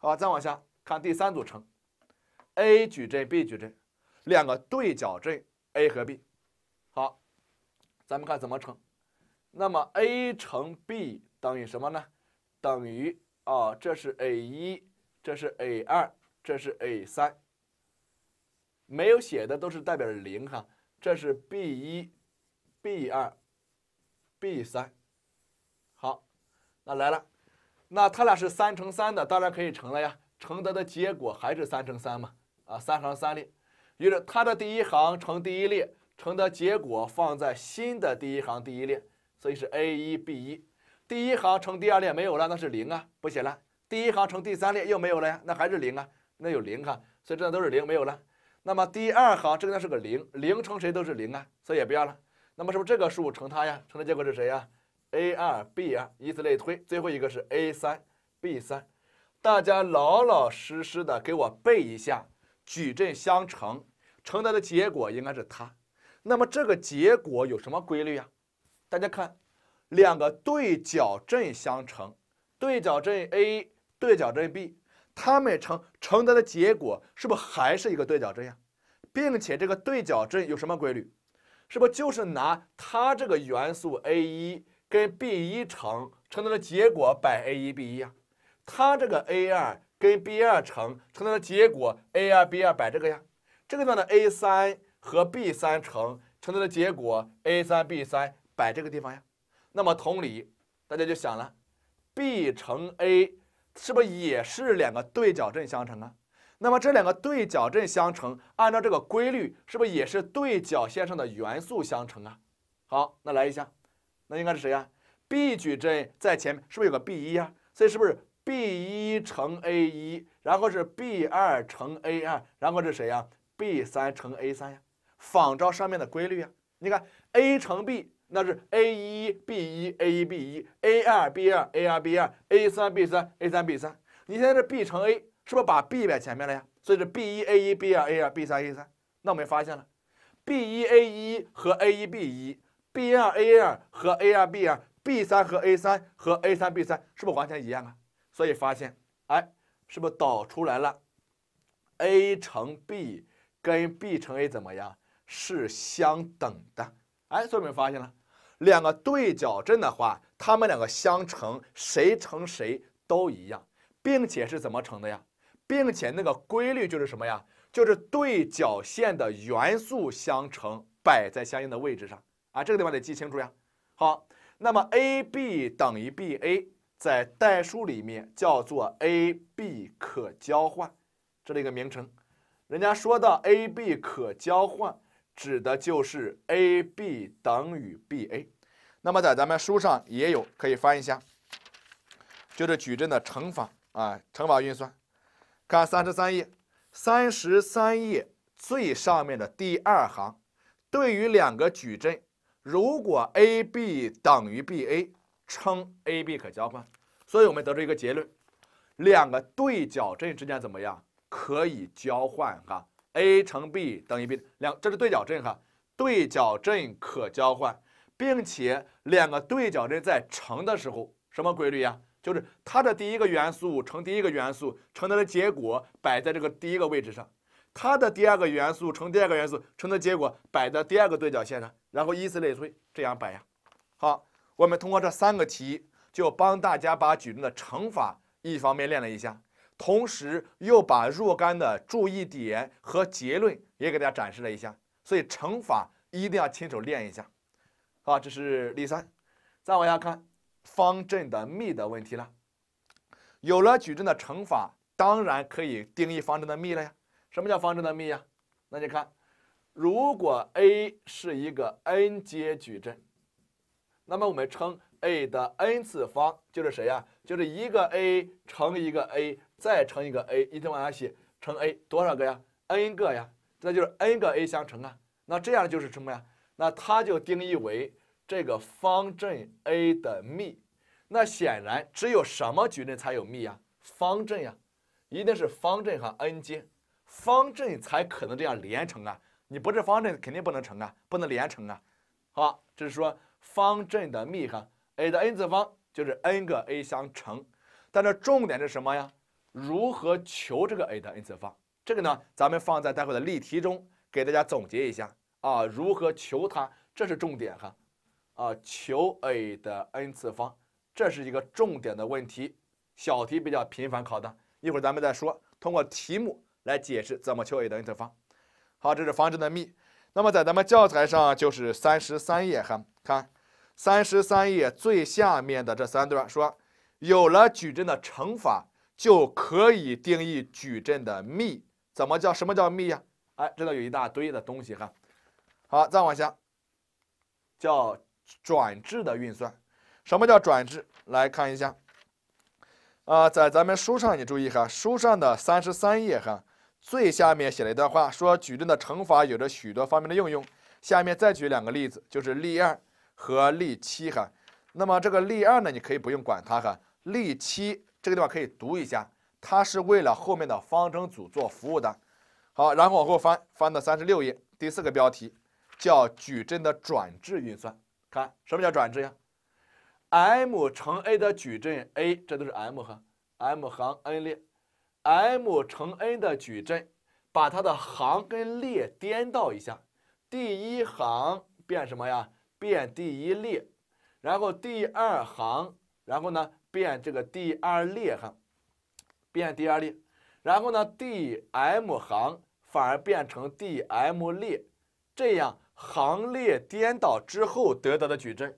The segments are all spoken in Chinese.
好，再往下看第三组成 a 矩阵、B 矩阵两个对角阵 A 和 B。好，咱们看怎么乘，那么 A 乘 B 等于什么呢？等于啊，这是 A 一，这是 A 二，这是 A 三。没有写的都是代表零哈，这是 B 一、B 二、B 三。好，那来了。那它俩是三乘三的，当然可以乘了呀，乘得的结果还是三乘三嘛，啊，三行三列，于是它的第一行乘第一列，乘得结果放在新的第一行第一列，所以是 a 一 b 一，第一行乘第二列没有了，那是零啊，不写了，第一行乘第三列又没有了呀，那还是零啊，那有零啊，所以这都是零，没有了。那么第二行这个呢是个零，零乘谁都是零啊，所以也不要了。那么是不是这个数乘它呀？乘的结果是谁呀？a 二 b 二，以此类推，最后一个是 a 三 b 三，大家老老实实的给我背一下，矩阵相乘乘担的结果应该是它。那么这个结果有什么规律啊？大家看，两个对角阵相乘，对角阵 a，对角阵 b，它们乘乘担的结果是不是还是一个对角阵呀？并且这个对角阵有什么规律？是不是就是拿它这个元素 a 一？跟 b 一乘，乘得的结果摆 a 一 b 一呀。它这个 a 二跟 b 二乘，乘得的结果 a 二 b 二摆这个呀。这个地方的 a 三和 b 三乘，乘得的结果 a 三 b 三摆这个地方呀。那么同理，大家就想了，b 乘 a 是不是也是两个对角阵相乘啊？那么这两个对角阵相乘，按照这个规律，是不是也是对角线上的元素相乘啊？好，那来一下。那应该是谁呀？B 矩阵在前面，是不是有个 B 一呀？所以是不是 B 一乘 A 一，然后是 B 二乘 A 二，然后是谁呀？B 三乘 A 三呀？仿照上面的规律啊，你看 A 乘 B，那是 A 一 B 一 A 一 B 一 A 二 B 二 A 二 B 二 A 三 B 三 A 三 B 三。你现在是 B 乘 A，是不是把 B 摆前面了呀？所以是 B 一 A 一 B 二 A 二 B 三 A 三。那我们发现了，B 一 A 一和 A 一 B 一。B r A r 和 A r B r b 三和 A 三和 A 三 B 三是不是完全一样啊？所以发现，哎，是不是导出来了？A 乘 B 跟 B 乘 A 怎么样？是相等的。哎，所以我们发现了，两个对角阵的话，它们两个相乘，谁乘谁都一样，并且是怎么乘的呀？并且那个规律就是什么呀？就是对角线的元素相乘，摆在相应的位置上。啊，这个地方得记清楚呀。好，那么 a b 等于 b a，在代数里面叫做 a b 可交换，这里一个名称。人家说到 a b 可交换，指的就是 a b 等于 b a。那么在咱们书上也有，可以翻一下。就是矩阵的乘法啊，乘法运算。看三十三页，三十三页最上面的第二行，对于两个矩阵。如果 a b 等于 b a，称 a b 可交换。所以，我们得出一个结论：两个对角阵之间怎么样？可以交换哈。a 乘 b 等于 b，两这是对角阵哈。对角阵可交换，并且两个对角阵在乘的时候，什么规律呀？就是它的第一个元素乘第一个元素，乘它的结果摆在这个第一个位置上。它的第二个元素乘第二个元素乘的结果摆在第二个对角线上，然后依次类推，这样摆呀。好，我们通过这三个题就帮大家把矩阵的乘法一方面练了一下，同时又把若干的注意点和结论也给大家展示了一下。所以乘法一定要亲手练一下。好，这是例三。再往下看方阵的密的问题了。有了矩阵的乘法，当然可以定义方阵的密了呀。什么叫方阵的幂呀？那你看，如果 A 是一个 n 阶矩阵，那么我们称 A 的 n 次方就是谁呀？就是一个 A 乘一个 A 再乘一个 A，一直往下写，乘 A 多少个呀？n 个呀，那就是 n 个 A 相乘啊。那这样就是什么呀？那它就定义为这个方阵 A 的幂。那显然只有什么矩阵才有幂呀？方阵呀，一定是方阵和 n 阶。方阵才可能这样连成啊，你不是方阵肯定不能成啊，不能连成啊。好，这是说方阵的幂哈，a 的 n 次方就是 n 个 a 相乘。但这重点是什么呀？如何求这个 a 的 n 次方？这个呢，咱们放在待会的例题中给大家总结一下啊，如何求它？这是重点哈，啊，求 a 的 n 次方，这是一个重点的问题，小题比较频繁考的。一会儿咱们再说，通过题目。来解释怎么求 a 的 n 次方。好，这是方阵的幂。那么在咱们教材上就是三十三页哈，看三十三页最下面的这三段说，有了矩阵的乘法就可以定义矩阵的幂。怎么叫什么叫幂呀？哎，这个有一大堆的东西哈。好，再往下叫转置的运算。什么叫转置？来看一下啊，在咱们书上你注意哈，书上的三十三页哈。最下面写了一段话，说矩阵的乘法有着许多方面的应用。下面再举两个例子，就是例二和例七哈。那么这个例二呢，你可以不用管它哈。例七这个地方可以读一下，它是为了后面的方程组做服务的。好，然后往后翻，翻到三十六页，第四个标题叫矩阵的转置运算。看什么叫转置呀？m 乘 a 的矩阵 a，这都是 m 哈，m 行 n 列。m 乘 n 的矩阵，把它的行跟列颠倒一下，第一行变什么呀？变第一列，然后第二行，然后呢变这个第二列哈，变第二列，然后呢第 m 行反而变成第 m 列，这样行列颠倒之后得到的矩阵，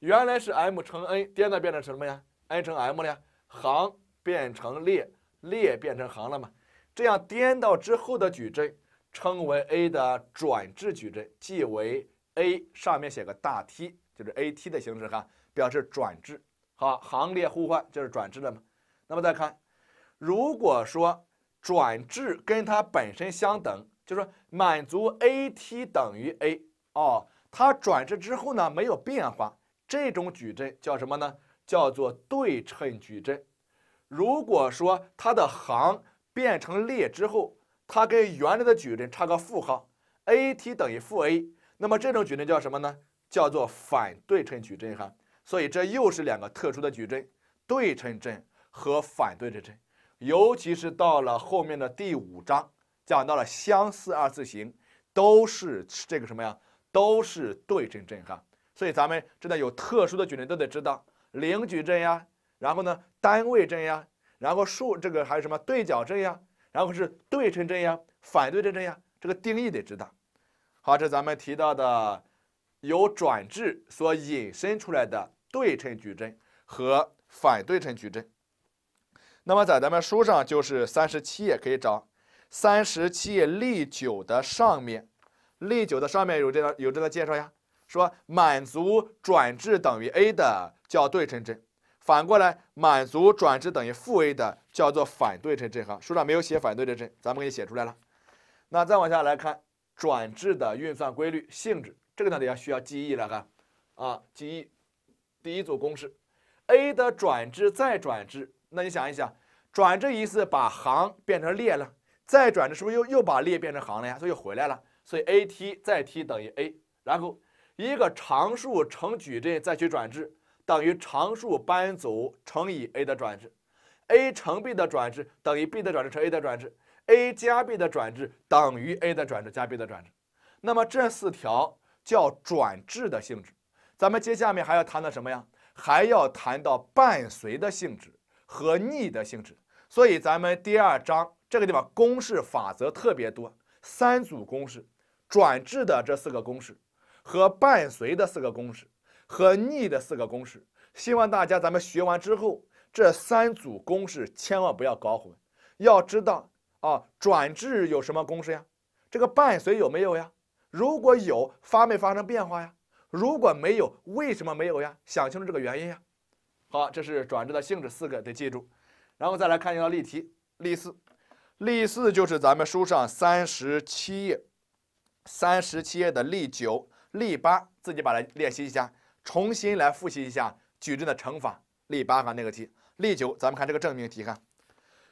原来是 m 乘 n，颠倒变成什么呀？n 乘 m 了呀，行变成列。列变成行了嘛？这样颠倒之后的矩阵称为 A 的转置矩阵，即为 A 上面写个大 T，就是 AT 的形式哈，表示转置。好，行列互换就是转置了嘛？那么再看，如果说转置跟它本身相等，就是满足 AT 等于 A 哦，它转置之后呢没有变化，这种矩阵叫什么呢？叫做对称矩阵。如果说它的行变成列之后，它跟原来的矩阵差个负号，A T 等于负 A，那么这种矩阵叫什么呢？叫做反对称矩阵哈。所以这又是两个特殊的矩阵，对称阵和反对称阵。尤其是到了后面的第五章，讲到了相似二次型，都是这个什么呀？都是对称阵哈。所以咱们真的有特殊的矩阵都得知道，零矩阵呀。然后呢，单位阵呀，然后数这个还有什么对角阵呀，然后是对称阵呀，反对称阵呀，这个定义得知道。好，这咱们提到的由转置所引申出来的对称矩阵和反对称矩阵。那么在咱们书上就是三十七页可以找，三十七页例九的上面，例九的上面有这有这个介绍呀，说满足转置等于 A 的叫对称阵。反过来满足转置等于负 a 的叫做反对称阵哈，书上没有写反对称阵，咱们给写出来了。那再往下来看转置的运算规律性质，这个呢得要需要记忆了，哈。啊，记忆第一组公式，a 的转置再转置，那你想一想，转置一次把行变成列了，再转置是不是又又把列变成行了呀？所以又回来了，所以 aT 再 T 等于 a。然后一个常数乘矩阵再去转置。等于常数搬走乘以 a 的转置，a 乘 b 的转置等于 b 的转置乘 a 的转置，a 加 b 的转置等于 a 的转置加 b 的转置。那么这四条叫转制的性质。咱们接下面还要谈到什么呀？还要谈到伴随的性质和逆的性质。所以咱们第二章这个地方公式法则特别多，三组公式，转制的这四个公式和伴随的四个公式。和逆的四个公式，希望大家咱们学完之后，这三组公式千万不要搞混。要知道啊，转置有什么公式呀？这个伴随有没有呀？如果有，发没发生变化呀？如果没有，为什么没有呀？想清楚这个原因呀。好，这是转置的性质，四个得记住。然后再来看一道例题，例四，例四就是咱们书上三十七页，三十七页的例九、例八，自己把它练习一下。重新来复习一下矩阵的乘法，例八哈那个题，例九咱们看这个证明题，看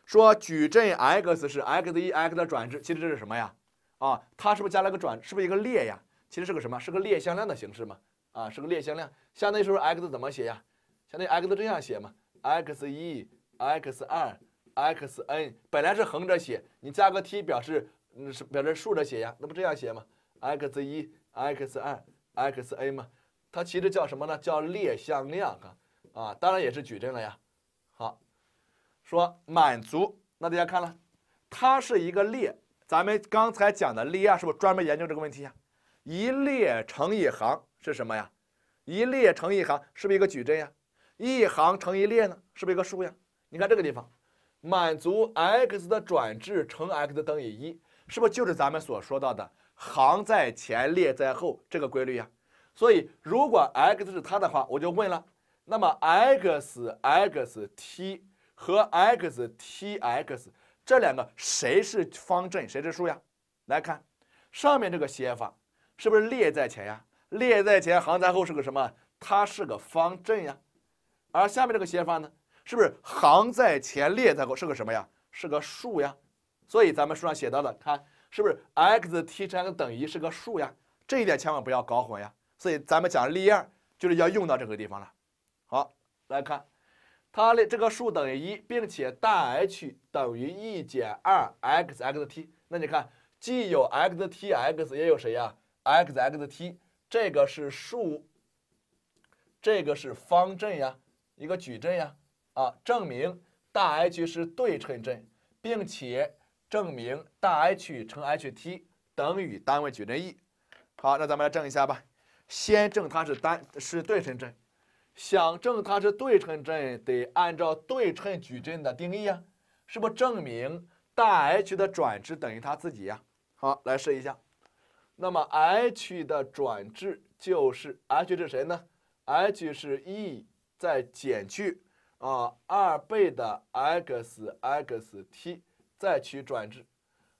说矩阵 X 是 X 一 X 的转置，其实这是什么呀？啊，它是不是加了个转，是不是一个列呀？其实是个什么？是个列向量的形式嘛？啊，是个列向量，相当于是不是 X 怎么写呀？相当于 X 这样写嘛？X 一 X 二 Xn 本来是横着写，你加个 T 表示，嗯，是表示竖着写呀？那不这样写吗 x 一 X 二 x n 嘛？它其实叫什么呢？叫列向量啊啊，当然也是矩阵了呀。好，说满足，那大家看了，它是一个列，咱们刚才讲的列啊，是不是专门研究这个问题呀？一列乘一行是什么呀？一列乘一行是不是一个矩阵呀？一行乘一列呢，是不是一个数呀？你看这个地方，满足 x 的转置乘 x 等于一，是不是就是咱们所说到的行在前列在后这个规律呀？所以，如果 x 是它的话，我就问了。那么 x x t 和 x t x 这两个谁是方阵，谁是数呀？来看上面这个写法，是不是列在前呀？列在前，行在后，是个什么？它是个方阵呀。而下面这个写法呢，是不是行在前列在后，是个什么呀？是个数呀。所以咱们书上写到的，看是不是 x t 乘等于是个数呀？这一点千万不要搞混呀。所以咱们讲例二就是要用到这个地方了。好，来看它的这个数等于一，并且大 H 等于 E 减二 XXT。那你看，既有 XXT，X 也有谁呀？XXT 这个是数，这个是方阵呀，一个矩阵呀。啊，证明大 H 是对称阵，并且证明大 H 乘 HT 等于单位矩阵 E。好，那咱们来证一下吧。先证它是单是对称阵，想证它是对称阵，得按照对称矩阵的定义啊，是不证明大 H 的转置等于它自己呀？好，来试一下，那么 H 的转置就是 H 是谁呢？H 是 E 再减去啊二倍的 X X T 再取转置，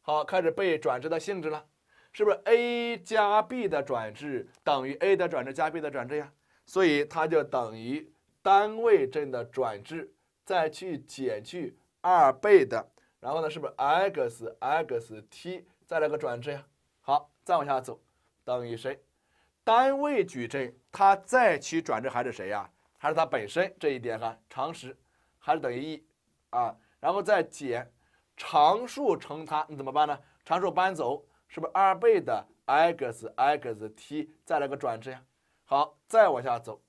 好，开始背转置的性质了。是不是 A 加 B 的转置等于 A 的转置加 B 的转置呀？所以它就等于单位阵的转置，再去减去二倍的，然后呢，是不是 x x t 再来个转置呀？好，再往下走，等于谁？单位矩阵它再去转置还是谁呀？还是它本身这一点哈常识，还是等于 e 啊？然后再减常数乘它，你怎么办呢？常数搬走。是不是二倍的 x x t 再来个转置呀？好，再往下走，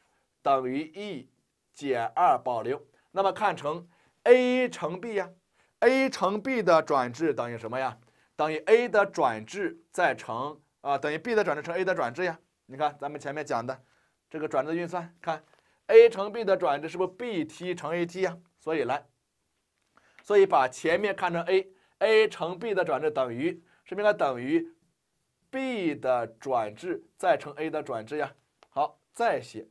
等于 e 减二保留。那么看成 a 乘 b 呀，a 乘 b 的转置等于什么呀？等于 a 的转置再乘啊，等于 b 的转置乘 a 的转置呀。你看咱们前面讲的这个转置运算，看 a 乘 b 的转置是不是 b t 乘 a t 呀？所以来，所以把前面看成 a，a 乘 b 的转置等于。这边呢等于 b 的转置再乘 a 的转置呀。好，再写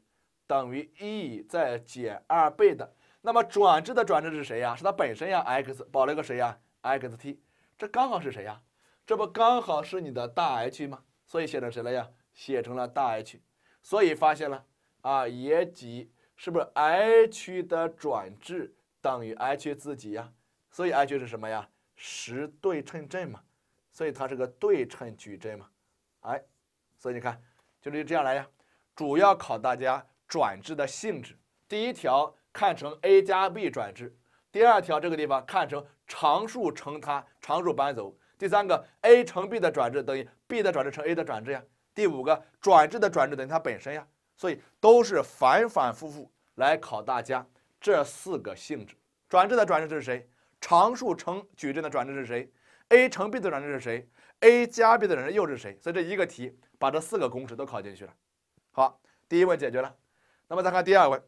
等于 e 再减二倍的。那么转置的转置是谁呀？是它本身呀，x 保了个谁呀？xt 这刚好是谁呀？这不刚好是你的大 H 吗？所以写成谁了呀？写成了大 H。所以发现了啊，也即是不是 H 的转置等于 H 自己呀？所以 H 是什么呀？实对称阵嘛。所以它是个对称矩阵嘛，哎，所以你看就是这样来呀，主要考大家转置的性质。第一条看成 A 加 B 转置，第二条这个地方看成常数乘它，常数搬走。第三个 A 乘 B 的转置等于 B 的转置乘 A 的转置呀。第五个转置的转置等于它本身呀。所以都是反反复复来考大家这四个性质。转置的转置是谁？常数乘矩阵的转置是谁？a 乘 b 的转置是谁？a 加 b 的转置又是谁？所以这一个题把这四个公式都考进去了。好，第一问解决了。那么再看第二问，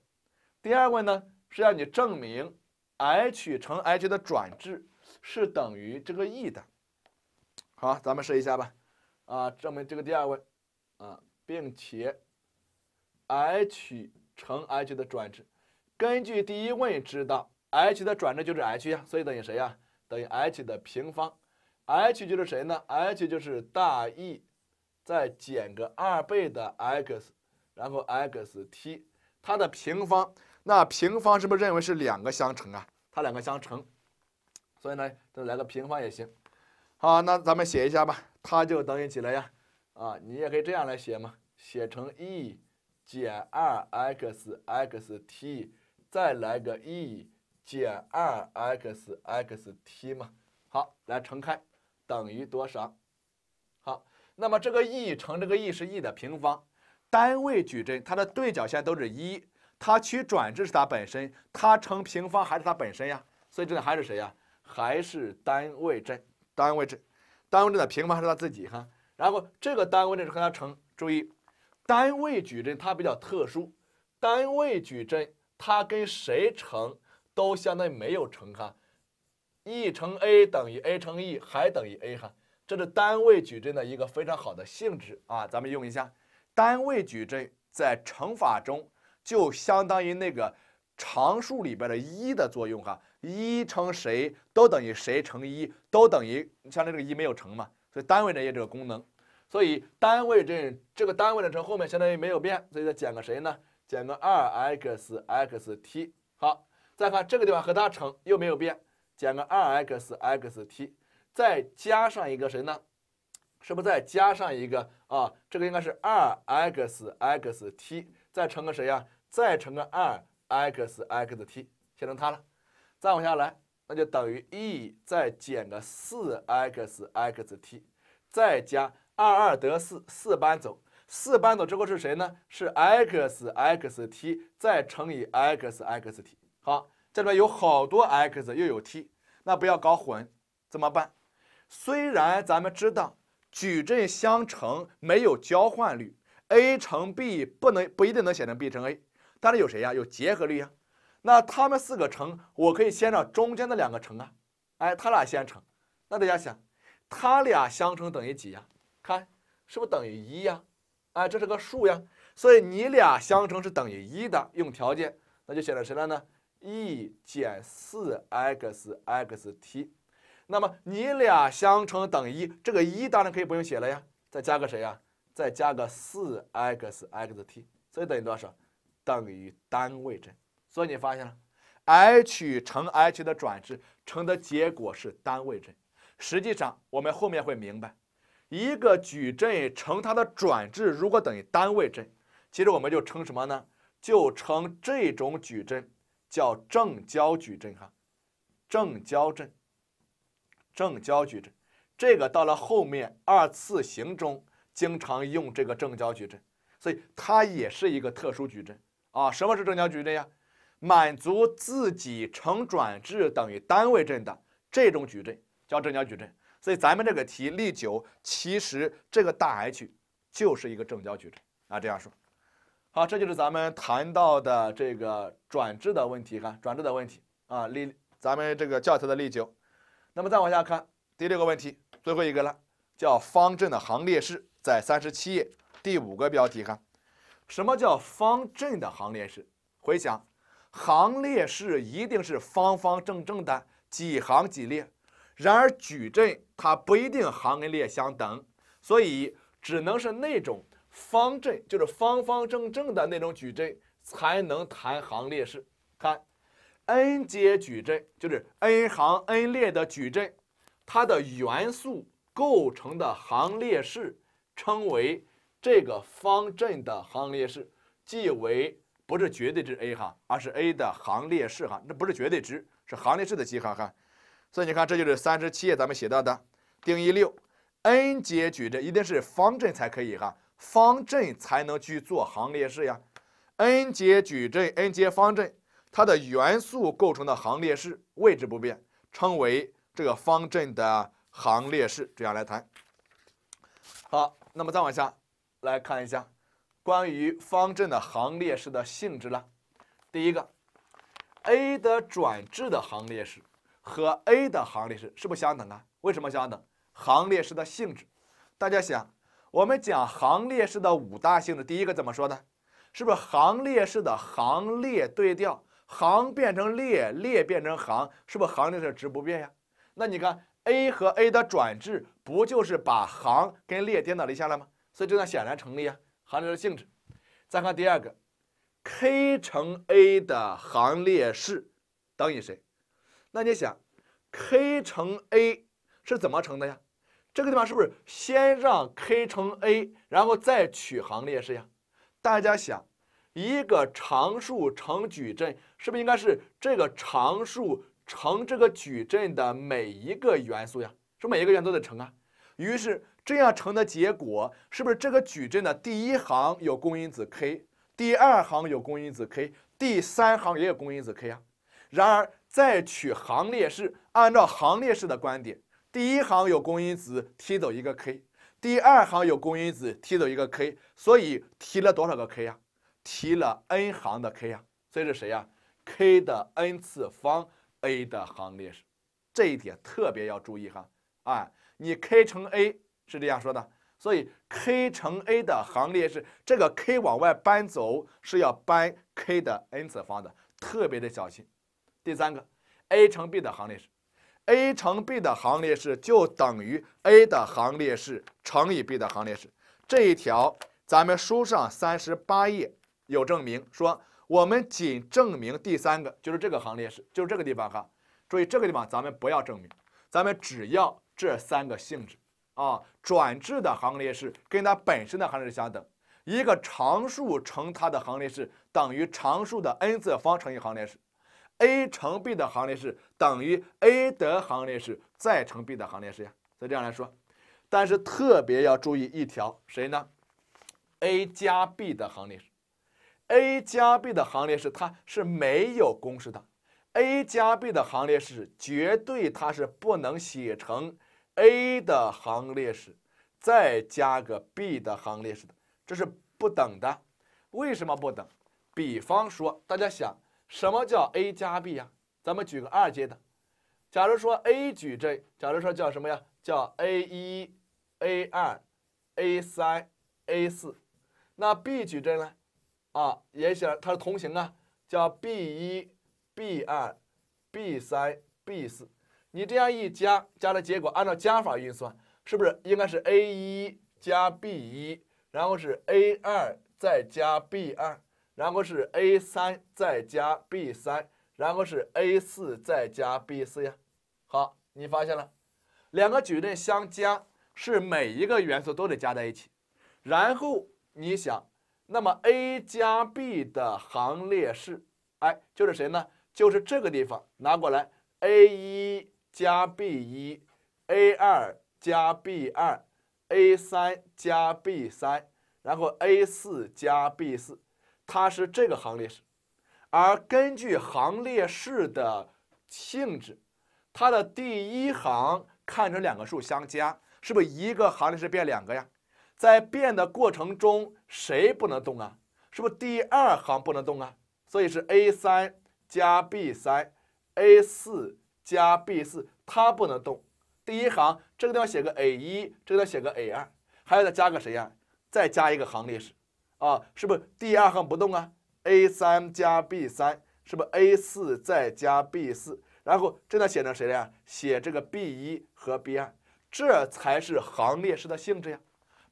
第二问呢是让你证明 h 乘 h 的转置是等于这个 e 的。好，咱们试一下吧。啊，证明这个第二问啊，并且 h 乘 h 的转置，根据第一问知道 h 的转置就是 h 呀，所以等于谁呀？等于 h 的平方。h 就是谁呢？h 就是大 e 再减个二倍的 x，然后 xt 它的平方，那平方是不是认为是两个相乘啊？它两个相乘，所以呢，来个平方也行。好，那咱们写一下吧，它就等于几了呀？啊，你也可以这样来写嘛，写成 e 减二 xxt 再来个 e 减二 xxt 嘛。好，来乘开。等于多少？好，那么这个 e 乘这个 e 是 e 的平方，单位矩阵它的对角线都是一，它取转置是它本身，它乘平方还是它本身呀？所以这个还是谁呀？还是单位阵，单位阵，单位阵的平方是它自己哈。然后这个单位阵是和它乘，注意单位矩阵它比较特殊，单位矩阵它跟谁乘都相当于没有乘哈。e 乘 a 等于 a 乘 e，还等于 a 哈，这是单位矩阵的一个非常好的性质啊。咱们用一下，单位矩阵在乘法中就相当于那个常数里边的一的作用哈，一乘谁都等于谁乘一，都等于相当于这个一没有乘嘛，所以单位呢也这个功能。所以单位阵这个单位的乘后面相当于没有变，所以再减个谁呢？减个 2xxt。好，再看这个地方和它乘又没有变。减个二 x x t，再加上一个谁呢？是不是再加上一个啊？这个应该是二 x x t，再乘个谁呀？再乘个二 x x t，写成它了。再往下来，那就等于 e 再减个四 x x t，再加二二得四，四搬走，四搬走之后是谁呢？是 x x t 再乘以 x x t，好。这里面有好多 x，又有 t，那不要搞混怎么办？虽然咱们知道矩阵相乘没有交换律，A 乘 B 不能不一定能写成 B 乘 A，但是有谁呀？有结合律呀。那他们四个乘，我可以先让中间的两个乘啊，哎，他俩先乘。那大家想，他俩相乘等于几呀？看是不是等于一呀？哎，这是个数呀。所以你俩相乘是等于一的。用条件，那就写成谁了呢？一减四 x x t，那么你俩相乘等于一，这个一当然可以不用写了呀。再加个谁呀？再加个四 x x t，所以等于多少？等于单位阵。所以你发现了，H 乘 H 的转置乘的结果是单位阵。实际上，我们后面会明白，一个矩阵乘它的转置如果等于单位阵，其实我们就称什么呢？就称这种矩阵。叫正交矩阵哈，正交阵、正交矩阵，这个到了后面二次型中经常用这个正交矩阵，所以它也是一个特殊矩阵啊。什么是正交矩阵呀？满足自己乘转置等于单位阵的这种矩阵叫正交矩阵。所以咱们这个题例九，其实这个大 H 就是一个正交矩阵啊。这样说。好，这就是咱们谈到的这个转置的问题，看转置的问题啊例，咱们这个教材的例九。那么再往下看第六个问题，最后一个了，叫方阵的行列式，在三十七页第五个标题看，什么叫方阵的行列式？回想，行列式一定是方方正正的几行几列，然而矩阵它不一定行跟列相等，所以只能是那种。方阵就是方方正正的那种矩阵，才能谈行列式。看，n 阶矩阵就是 n 行 n 列的矩阵，它的元素构成的行列式称为这个方阵的行列式，即为不是绝对值 a 哈，而是 a 的行列式哈，那不是绝对值，是行列式的集合哈。所以你看这就是三十七页咱们写到的定义六，n 阶矩阵一定是方阵才可以哈。方阵才能去做行列式呀。n 阶矩阵，n 阶方阵，它的元素构成的行列式位置不变，称为这个方阵的行列式。这样来谈。好，那么再往下来看一下关于方阵的行列式的性质了。第一个，A 的转置的行列式和 A 的行列式是不是相等啊？为什么相等？行列式的性质，大家想。我们讲行列式的五大性质，第一个怎么说的？是不是行列式的行列对调，行变成列，列变成行，是不是行列式的值不变呀？那你看 a 和 a 的转置，不就是把行跟列颠倒了一下了吗？所以这段显然成立呀，行列式的性质。再看第二个，k 乘 a 的行列式等于谁？那你想，k 乘 a 是怎么乘的呀？这个地方是不是先让 k 乘 a，然后再取行列式呀？大家想，一个常数乘矩阵，是不是应该是这个常数乘这个矩阵的每一个元素呀？是每一个元素都得乘啊。于是这样乘的结果，是不是这个矩阵的第一行有公因子 k，第二行有公因子 k，第三行也有公因子 k 啊？然而再取行列式，按照行列式的观点。第一行有公因子，踢走一个 k；第二行有公因子，踢走一个 k。所以提了多少个 k 呀？提了 n 行的 k 呀。所以是谁呀？k 的 n 次方 a 的行列式，这一点特别要注意哈。啊，你 k 乘 a 是这样说的，所以 k 乘 a 的行列式，这个 k 往外搬走是要搬 k 的 n 次方的，特别的小心。第三个，a 乘 b 的行列式。a 乘 b 的行列式就等于 a 的行列式乘以 b 的行列式。这一条，咱们书上三十八页有证明，说我们仅证明第三个，就是这个行列式，就是这个地方哈。注意这个地方，咱们不要证明，咱们只要这三个性质啊。转置的行列式跟它本身的行列式相等，一个常数乘它的行列式等于常数的 n 次方乘以行列式。a 乘 b 的行列式等于 a 的行列式再乘 b 的行列式呀，所以这样来说，但是特别要注意一条，谁呢？a 加 b 的行列式，a 加 b 的行列式它是没有公式的，a 加 b 的行列式绝对它是不能写成 a 的行列式再加个 b 的行列式的，这是不等的。为什么不等？比方说，大家想。什么叫 a 加 b 呀？咱们举个二阶的，假如说 a 矩阵，假如说叫什么呀？叫 a 一、a 二、a 三、a 四，那 b 矩阵呢？啊，也写，它是同行啊，叫 b 一、b 二、b 三、b 四。你这样一加，加的结果按照加法运算，是不是应该是 a 一加 b 一，然后是 a 二再加 b 二？然后是 a 三再加 b 三，然后是 a 四再加 b 四呀。好，你发现了，两个矩阵相加是每一个元素都得加在一起。然后你想，那么 a 加 b 的行列式，哎，就是谁呢？就是这个地方拿过来，a 一加 b 一，a 二加 b 二，a 三加 b 三，然后 a 四加 b 四。它是这个行列式，而根据行列式的性质，它的第一行看成两个数相加，是不是一个行列式变两个呀？在变的过程中，谁不能动啊？是不是第二行不能动啊？所以是 a 三加 b 三，a 四加 b 四，它不能动。第一行这个地方写个 a 一，这个地方写个 a 二，还要再加个谁呀？再加一个行列式。啊，是不是第二行不动啊？a 三加 b 三，是不是 a 四再加 b 四？然后这道写成谁的呀？写这个 b 一和 b 二，这才是行列式的性质呀。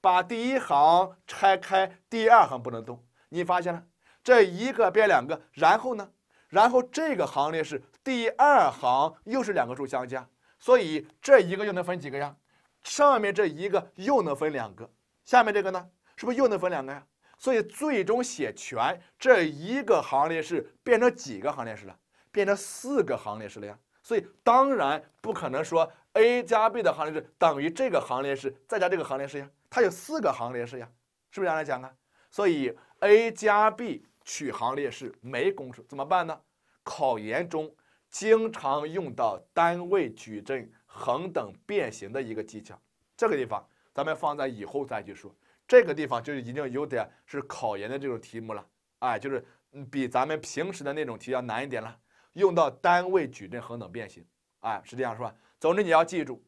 把第一行拆开，第二行不能动。你发现了，这一个变两个，然后呢？然后这个行列式第二行又是两个数相加，所以这一个又能分几个呀？上面这一个又能分两个，下面这个呢？是不是又能分两个呀？所以最终写全这一个行列式变成几个行列式了？变成四个行列式了呀。所以当然不可能说 a 加 b 的行列式等于这个行列式再加这个行列式呀，它有四个行列式呀，是不是这样来讲啊？所以 a 加 b 取行列式没公式怎么办呢？考研中经常用到单位矩阵恒等变形的一个技巧，这个地方咱们放在以后再去说。这个地方就已经有点是考研的这种题目了，哎，就是比咱们平时的那种题要难一点了。用到单位矩阵恒等变形，哎，是这样是吧？总之你要记住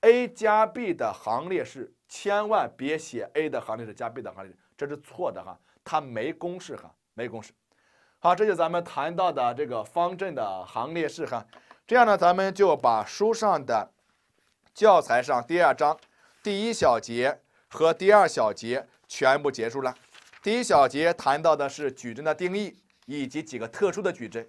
，a 加 b 的行列式千万别写 a 的行列式加 b 的行列式，这是错的哈，它没公式哈，没公式。好，这就咱们谈到的这个方阵的行列式哈。这样呢，咱们就把书上的教材上第二章第一小节。和第二小节全部结束了。第一小节谈到的是矩阵的定义以及几个特殊的矩阵，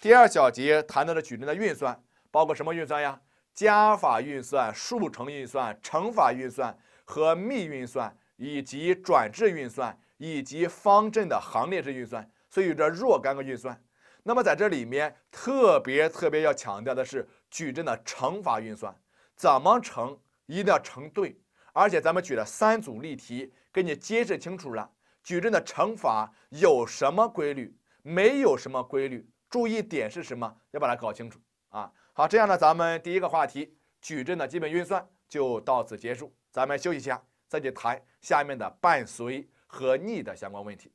第二小节谈到的矩阵的运算，包括什么运算呀？加法运算、数乘运算、乘法运算和幂运算，以及转置运算以及方阵的行列式运算，所以有着若干个运算。那么在这里面，特别特别要强调的是矩阵的乘法运算，怎么乘？一定要乘对。而且咱们举了三组例题，给你解释清楚了矩阵的乘法有什么规律，没有什么规律。注意点是什么？要把它搞清楚啊！好，这样呢，咱们第一个话题，矩阵的基本运算就到此结束。咱们休息一下，再去谈下面的伴随和逆的相关问题。